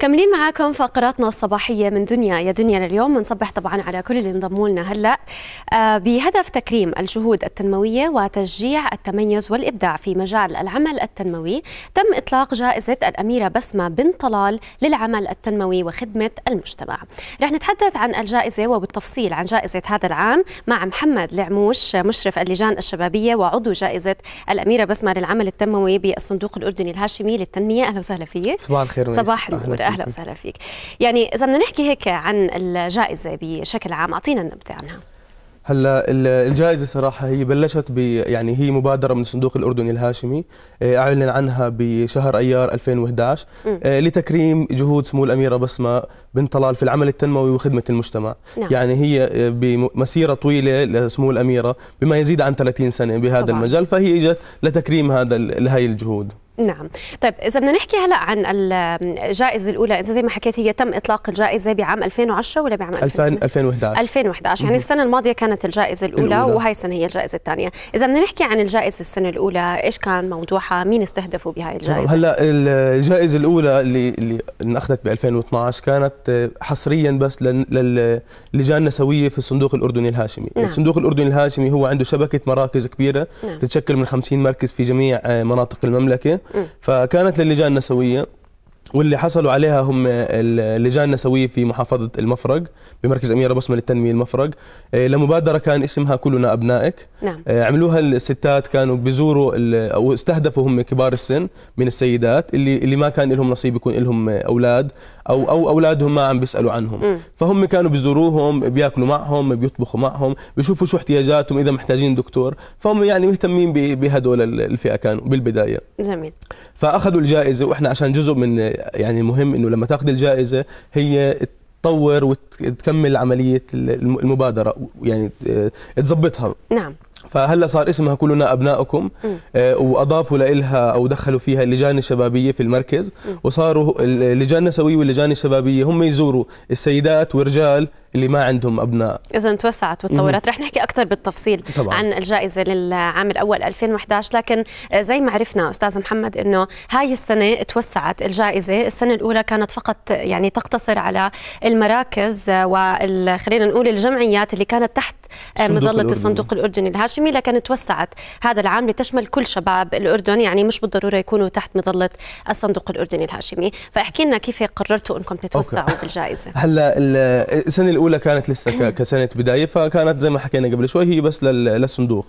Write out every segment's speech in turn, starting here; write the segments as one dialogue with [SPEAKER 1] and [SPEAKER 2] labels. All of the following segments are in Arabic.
[SPEAKER 1] كملين معاكم فقراتنا الصباحيه من دنيا يا دنيا لليوم ونصبح طبعا على كل اللي انضموا لنا هلا آه، بهدف تكريم الجهود التنمويه وتشجيع التميز والابداع في مجال العمل التنموي تم اطلاق جائزه الاميره بسمه بن طلال للعمل التنموي وخدمه المجتمع رح نتحدث عن الجائزه وبالتفصيل عن جائزه هذا العام مع محمد العموش مشرف اللجان الشبابيه وعضو جائزه الاميره بسمه للعمل التنموي بالصندوق الاردني الهاشمي للتنميه اهلا وسهلا فيك صباح الخير صباح النور اهلا وسهلا فيك يعني اذا بدنا نحكي هيك عن الجائزه بشكل عام اعطينا النبذه عنها
[SPEAKER 2] هلا الجائزه صراحه هي بلشت ب يعني هي مبادره من الصندوق الاردني الهاشمي آه، اعلن عنها بشهر ايار 2011 م. آه، لتكريم جهود سمو الاميره بسمه بن طلال في العمل التنموي وخدمه المجتمع نعم. يعني هي آه، بمسيره طويله لسمو الاميره بما يزيد عن 30 سنه بهذا طبعا. المجال فهي اجت لتكريم هذا لهي الجهود
[SPEAKER 1] نعم طيب اذا بدنا نحكي هلا عن الجائزه الاولى انت زي ما حكيت هي تم اطلاق الجائزه بعام 2010 ولا بعام
[SPEAKER 2] 2011 2011
[SPEAKER 1] 2011 يعني السنه الماضيه كانت الجائزه الاولى, الأولى. وهي السنه هي الجائزه الثانيه اذا بدنا نحكي عن الجائزه السنه الاولى ايش كان موضوعها مين استهدفوا بهاي الجائزه
[SPEAKER 2] هلا الجائزه الاولى اللي اللي انخذت ب 2012 كانت آه، حصريا بس للجان النسويه في الصندوق الاردني الهاشمي نعم. الصندوق الاردني الهاشمي هو عنده شبكه مراكز كبيره نعم. تتشكل من 50 مركز في جميع آه، مناطق المملكه فكانت للجان النسويه واللي حصلوا عليها هم اللجان النسويه في محافظه المفرق بمركز اميره بصمه للتنميه المفرق آه، لمبادره كان اسمها كلنا ابنائك نعم. آه، عملوها الستات كانوا بيزوروا او استهدفوا هم كبار السن من السيدات اللي اللي ما كان لهم نصيب يكون لهم اولاد او او اولادهم ما عم بيسالوا عنهم م. فهم كانوا بيزوروهم بياكلوا معهم بيطبخوا معهم بيشوفوا شو احتياجاتهم اذا محتاجين دكتور فهم يعني مهتمين بهدول الفئه كانوا بالبدايه جميل فاخذوا الجائزه واحنا عشان جزء من يعني مهم انه لما تاخذ الجائزه هي تطور وتكمل عمليه المبادره يعني تظبطها نعم فهلا صار اسمها كلنا ابنائكم آه، واضافوا لها او دخلوا فيها اللجان الشبابيه في المركز وصاروا اللجان النسويه واللجان الشبابيه هم يزوروا السيدات والرجال اللي ما عندهم ابناء
[SPEAKER 1] اذا توسعت وتطورت رح نحكي اكثر بالتفصيل طبعا. عن الجائزه للعام الاول 2011 لكن زي ما عرفنا استاذ محمد انه هاي السنه توسعت الجائزه السنه الاولى كانت فقط يعني تقتصر على المراكز وخلينا نقول الجمعيات اللي كانت تحت مظله الصندوق الاردني الهاشمي لكن توسعت هذا العام لتشمل كل شباب الاردن يعني مش بالضروره يكونوا تحت مظله الصندوق الاردني الهاشمي فاحكي لنا كيف قررتوا انكم تتوسعوا أوكي. بالجائزه
[SPEAKER 2] هلا السنه الاولى كانت لسه كسنه بدايه فكانت زي ما حكينا قبل شوي هي بس للصندوق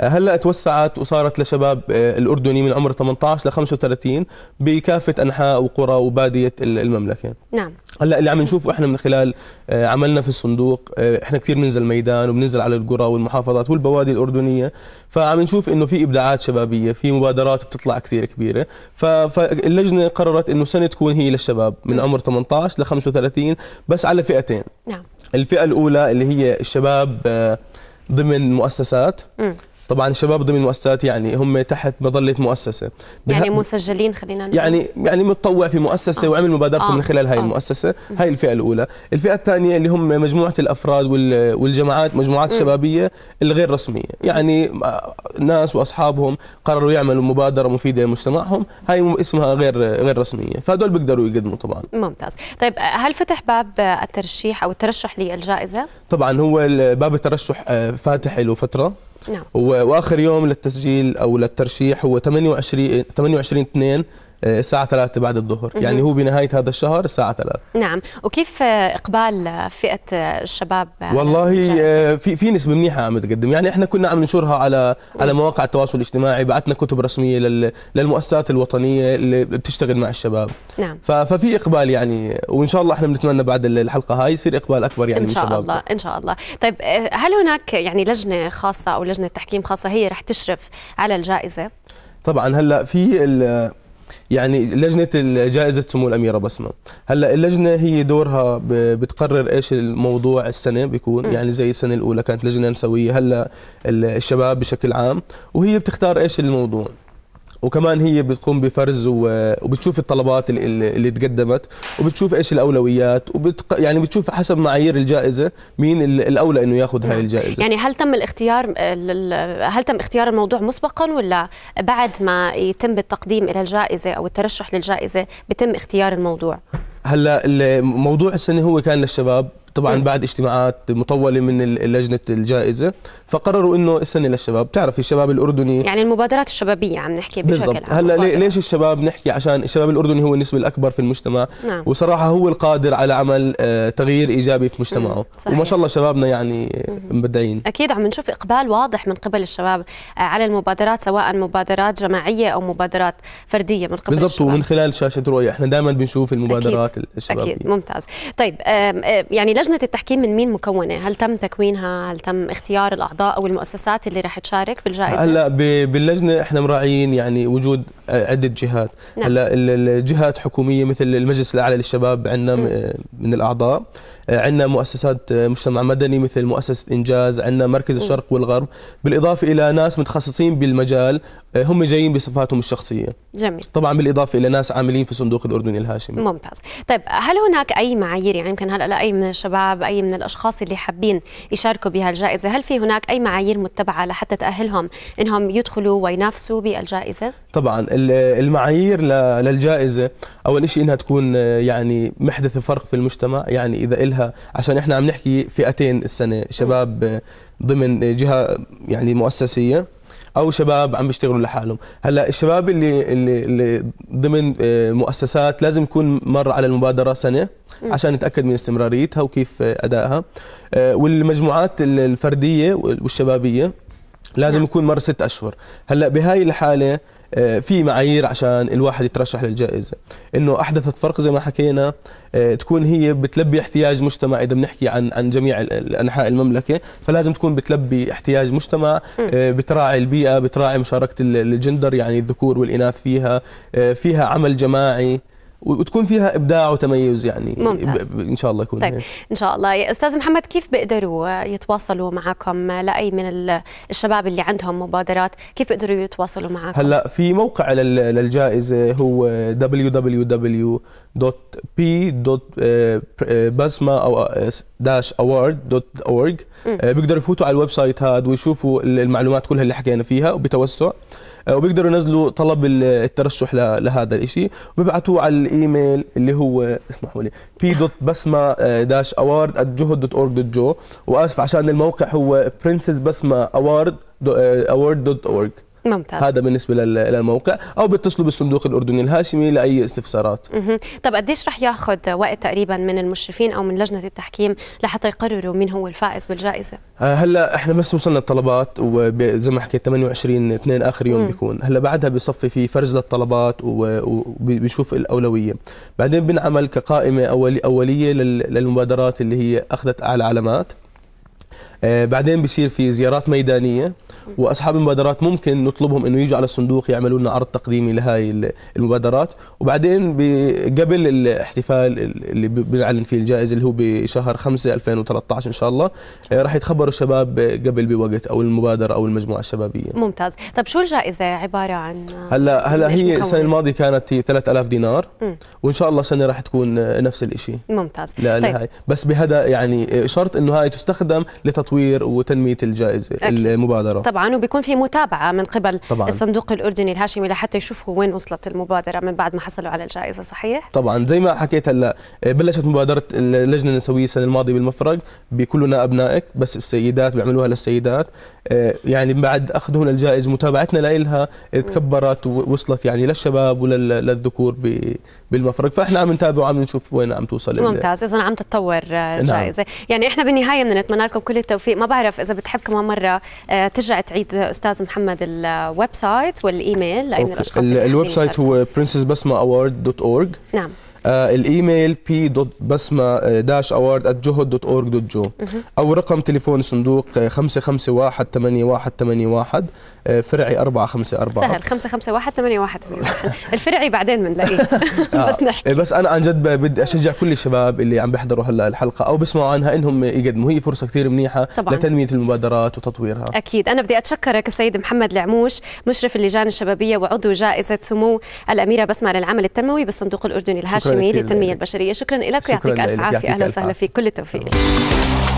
[SPEAKER 2] هلا توسعت وصارت لشباب آه، الاردني من عمر 18 ل 35 بكافه انحاء وقرى وباديه المملكه نعم هلا اللي عم نشوفه احنا من خلال آه، عملنا في الصندوق آه، احنا كثير بننزل ميدان وبننزل على القرى والمحافظات والبوادي الاردنيه فعم نشوف انه في ابداعات شبابيه في مبادرات بتطلع كثير كبيره فاللجنه قررت انه سنه تكون هي للشباب من نعم. عمر 18 ل 35 بس على فئتين نعم الفئه الاولى اللي هي الشباب ضمن مؤسسات م. طبعا الشباب ضمن المؤسسات يعني هم تحت مظله مؤسسه يعني
[SPEAKER 1] مسجلين خلينا نقول يعني
[SPEAKER 2] يعني متطوع في مؤسسه آه. وعمل مبادرته آه. من خلال هاي آه. المؤسسه هاي الفئه الاولى الفئه الثانيه اللي هم مجموعه الافراد والجماعات مجموعات شبابيه الغير رسميه يعني آه، ناس واصحابهم قرروا يعملوا مبادره مفيده لمجتمعهم هاي اسمها غير غير رسميه فهدول بيقدروا يقدموا طبعا
[SPEAKER 1] ممتاز طيب آه، هل فتح باب آه، الترشيح او الترشح للجائزه
[SPEAKER 2] طبعا هو باب الترشح فاتح له فتره نعم. واخر يوم للتسجيل او للترشيح هو 28 28 2 آه، الساعة 3 بعد الظهر يعني هو بنهاية هذا الشهر الساعة 3
[SPEAKER 1] نعم وكيف إقبال فئة الشباب
[SPEAKER 2] والله آه، في في نسبة منيحة عم تقدم يعني احنا كنا عم ننشرها على على مواقع التواصل الاجتماعي بعثنا كتب رسمية للمؤسسات الوطنية اللي بتشتغل مع الشباب نعم ففي إقبال يعني وإن شاء الله احنا بنتمنى بعد الحلقة هاي يصير إقبال أكبر يعني إن شاء من شباب الله
[SPEAKER 1] إن شاء الله طيب آه، هل هناك يعني لجنة خاصة أو لجنة تحكيم خاصة هي رح تشرف على الجائزة؟
[SPEAKER 2] طبعا هلا في يعني لجنه جائزه سمو الاميره بسمه هلا اللجنه هي دورها بتقرر ايش الموضوع السنه بيكون م. يعني زي السنه الاولى كانت لجنه نسويه هلا الشباب بشكل عام وهي بتختار ايش الموضوع وكمان هي بتقوم بفرز وبتشوف الطلبات اللي, اللي تقدمت وبتشوف ايش الاولويات وبتق... يعني بتشوف حسب معايير الجائزه مين الاولى انه ياخذ هاي نعم. الجائزه
[SPEAKER 1] يعني هل تم الاختيار هل تم اختيار الموضوع مسبقا ولا بعد ما يتم التقديم الى الجائزه او الترشح للجائزه بتم اختيار الموضوع
[SPEAKER 2] هلا موضوع السنه هو كان للشباب طبعا م. إيه. بعد اجتماعات مطوله من لجنه الجائزه فقرروا انه السنه للشباب بتعرف الشباب الاردني
[SPEAKER 1] يعني المبادرات الشبابيه عم نحكي بشكل بالضبط
[SPEAKER 2] هلا مبادرة. ليش الشباب نحكي عشان الشباب الاردني هو النسبه الاكبر في المجتمع نعم. وصراحه هو القادر على عمل آه، تغيير ايجابي في مجتمعه صحيح. وما شاء الله شبابنا يعني مبدعين
[SPEAKER 1] اكيد عم نشوف اقبال واضح من قبل الشباب آه، على المبادرات سواء مبادرات جماعيه او مبادرات فرديه من قبل بالضبط ومن
[SPEAKER 2] خلال شاشه رؤيه احنا دائما بنشوف المبادرات أكيد. الشبابيه اكيد
[SPEAKER 1] ممتاز طيب يعني لجنه لجنة التحكيم من مين مكونة؟ هل تم تكوينها؟ هل تم اختيار الأعضاء أو المؤسسات اللي راح تشارك بالجائزة؟
[SPEAKER 2] هلا باللجنة احنا مراعيين يعني وجود عدة جهات، نعم. هلا الجهات حكومية مثل المجلس الأعلى للشباب عندنا من الأعضاء، آه، عندنا مؤسسات آه، مجتمع مدني مثل مؤسسة إنجاز، عندنا مركز الشرق والغرب، بالإضافة إلى ناس متخصصين بالمجال آه، هم جايين بصفاتهم الشخصية. جميل. طبعا بالإضافة إلى ناس عاملين في صندوق الأردني الهاشمي.
[SPEAKER 1] ممتاز، طيب هل هناك أي معايير يعني يمكن هلا لأي من الشباب الشباب اي من الاشخاص اللي حابين يشاركوا بهالجائزه هل في هناك اي معايير متبعه لحتى تاهلهم انهم يدخلوا وينافسوا بالجائزه
[SPEAKER 2] طبعا المعايير للجائزه اول شيء انها تكون آه، يعني محدث فرق في المجتمع يعني اذا الها عشان احنا عم نحكي فئتين السنه شباب آه، ضمن جهه يعني مؤسسيه او شباب عم بيشتغلوا لحالهم هلا الشباب اللي اللي, اللي ضمن آه، مؤسسات لازم يكون مر على المبادره سنه عشان نتاكد من استمراريتها وكيف آه، ادائها آه، والمجموعات الفرديه والشبابيه لازم نعم. يكون مر ست اشهر هلا بهاي الحاله آه، في معايير عشان الواحد يترشح للجائزه انه احدثت فرق زي ما حكينا آه، تكون هي بتلبي احتياج مجتمع اذا بنحكي عن عن جميع انحاء المملكه فلازم تكون بتلبي احتياج مجتمع آه، بتراعي البيئه بتراعي مشاركه الجندر يعني الذكور والاناث فيها فيها عمل جماعي وتكون فيها ابداع وتميز يعني ممتاز. ان شاء الله يكون طيب هي.
[SPEAKER 1] ان شاء الله يا استاذ محمد كيف بيقدروا يتواصلوا معكم لاي من الشباب اللي عندهم مبادرات كيف بيقدروا يتواصلوا معكم هلا
[SPEAKER 2] في موقع للجائزه هو www.p.basma او award.org آه، بيقدروا يفوتوا على الويب سايت هذا ويشوفوا المعلومات كلها اللي حكينا فيها وبتوسع آه، وبيقدروا ينزلوا طلب الترشح لهذا الشيء وبيبعتوه على الايميل اللي هو اسمحوا لي بي دوت بسمه داش اوارد جهد دوت اورج دوت جو واسف عشان الموقع هو برنسز بسمه اوارد اوارد دوت اورج ممتاز هذا بالنسبه للموقع او بيتصلوا بالصندوق الاردني الهاشمي لاي استفسارات
[SPEAKER 1] مه. طب قديش رح ياخذ وقت تقريبا من المشرفين او من لجنه التحكيم لحتى يقرروا مين هو الفائز بالجائزه
[SPEAKER 2] آه، هلا احنا بس وصلنا الطلبات وزي ما حكيت 28 2 اخر يوم مم. بيكون هلا بعدها بصفي في فرز للطلبات وبيشوف الاولويه بعدين بنعمل كقائمه اوليه للمبادرات اللي هي اخذت اعلى علامات آه، بعدين بصير في زيارات ميدانيه واصحاب المبادرات ممكن نطلبهم انه يجوا على الصندوق يعملوا لنا عرض تقديمي لهي المبادرات وبعدين قبل الاحتفال اللي بنعلن فيه الجائزه اللي هو بشهر 5 2013 ان شاء الله آه، راح يتخبروا الشباب قبل بوقت او المبادره او المجموعه الشبابيه
[SPEAKER 1] ممتاز طب شو الجائزه عباره عن
[SPEAKER 2] هلا هلا هي السنه الماضيه كانت 3000 دينار وان شاء الله السنه راح تكون نفس الشيء
[SPEAKER 1] ممتاز لا طيب.
[SPEAKER 2] بس بهذا يعني شرط انه هاي تستخدم لتطوير تطوير وتنميه الجائزه أكيد. المبادره
[SPEAKER 1] طبعا وبيكون في متابعه من قبل طبعاً. الصندوق الاردني الهاشمي لحتى يشوفوا وين وصلت المبادره من بعد ما حصلوا على الجائزه صحيح
[SPEAKER 2] طبعا زي ما حكيت هلا آه، بلشت مبادره اللجنه النسويه السنه الماضيه بالمفرق بكلنا ابنائك بس السيدات بيعملوها للسيدات آه، يعني بعد اخذهم الجائزه متابعتنا لها تكبرت ووصلت يعني للشباب وللذكور بالمفرق فاحنا عم نتابع وعم نشوف وين عم توصل ممتاز اذا
[SPEAKER 1] عم تتطور آه، نعم. الجائزه نعم. يعني احنا بالنهايه بدنا نتمنى لكم كل التوفيق توفيق ما بعرف اذا بتحب كمان مره آه، ترجع تعيد استاذ محمد الويب سايت والايميل لان الاشخاص الويب سايت هو
[SPEAKER 2] princessbasmaaward.org نعم آه، الايميل بي دوت بسمه داش اوارد ات جهد دوت اورج دوت جو او رقم تليفون صندوق 551 آه، فرعي 454 سهل
[SPEAKER 1] 551 الفرعي بعدين بنلاقيه بس نحكي
[SPEAKER 2] إيه، بس انا عن جد بدي اشجع كل الشباب اللي عم بيحضروا هلا الحلقه او بيسمعوا عنها انهم يقدموا هي فرصه كثير منيحه طبعاً. لتنميه المبادرات وتطويرها
[SPEAKER 1] اكيد انا بدي اتشكرك السيد محمد العموش مشرف اللجان الشبابيه وعضو جائزه سمو الاميره بسمه للعمل التنموي بالصندوق الاردني الهاشمي زميل التنميه البشريه شكرا لك ويعطيك الف عافيه اهلا وسهلا فيك كل التوفيق